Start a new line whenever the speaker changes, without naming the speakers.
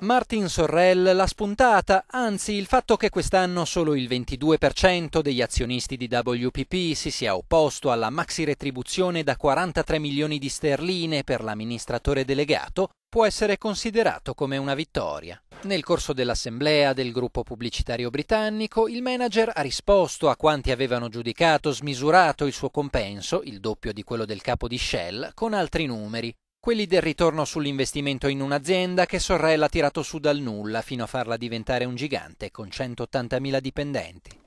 Martin Sorrell l'ha spuntata, anzi il fatto che quest'anno solo il 22% degli azionisti di WPP si sia opposto alla maxi retribuzione da 43 milioni di sterline per l'amministratore delegato può essere considerato come una vittoria. Nel corso dell'assemblea del gruppo pubblicitario britannico, il manager ha risposto a quanti avevano giudicato smisurato il suo compenso, il doppio di quello del capo di Shell, con altri numeri quelli del ritorno sull'investimento in un'azienda che Sorrel ha tirato su dal nulla fino a farla diventare un gigante con 180.000 dipendenti.